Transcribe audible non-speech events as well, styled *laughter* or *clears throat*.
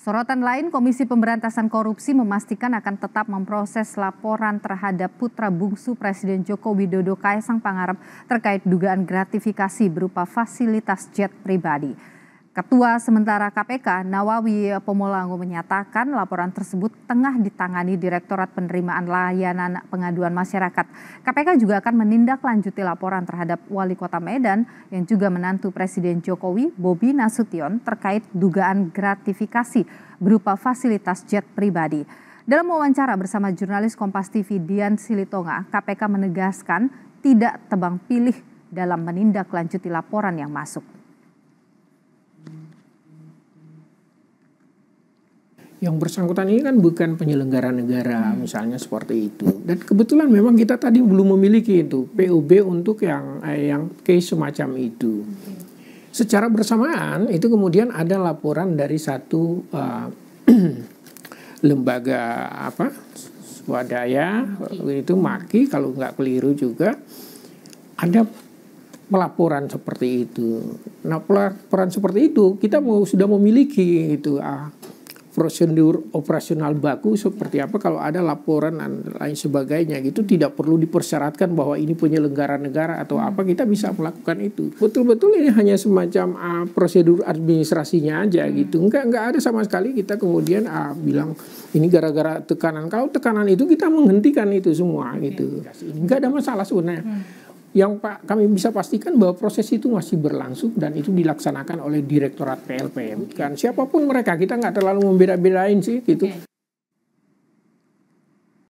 Sorotan lain, Komisi Pemberantasan Korupsi memastikan akan tetap memproses laporan terhadap putra bungsu Presiden Joko Widodo Kaisang Pangarep terkait dugaan gratifikasi berupa fasilitas jet pribadi. Ketua Sementara KPK Nawawi Pomolango menyatakan laporan tersebut tengah ditangani Direktorat Penerimaan Layanan Pengaduan Masyarakat. KPK juga akan menindaklanjuti laporan terhadap Wali Kota Medan yang juga menantu Presiden Jokowi Bobi Nasution terkait dugaan gratifikasi berupa fasilitas jet pribadi. Dalam wawancara bersama jurnalis Kompas TV Dian Silitonga, KPK menegaskan tidak tebang pilih dalam menindaklanjuti laporan yang masuk. yang bersangkutan ini kan bukan penyelenggara negara hmm. misalnya seperti itu dan kebetulan memang kita tadi belum memiliki itu PUB untuk yang eh, yang case semacam itu secara bersamaan itu kemudian ada laporan dari satu uh, *clears throat* lembaga apa swadaya okay. itu maki kalau nggak keliru juga ada pelaporan seperti itu nah pelaporan seperti itu kita mau sudah memiliki itu ah prosedur operasional baku seperti apa kalau ada laporan dan lain sebagainya gitu tidak perlu dipersyaratkan bahwa ini penyelenggara negara atau hmm. apa kita bisa melakukan itu betul-betul ini hanya semacam uh, prosedur administrasinya aja hmm. gitu nggak nggak ada sama sekali kita kemudian uh, bilang ini gara-gara tekanan kalau tekanan itu kita menghentikan itu semua gitu nggak ada masalah sebenarnya hmm yang Pak kami bisa pastikan bahwa proses itu masih berlangsung dan itu dilaksanakan oleh Direktorat PLPM kan siapapun mereka kita nggak terlalu membeda-bedain sih gitu. Okay.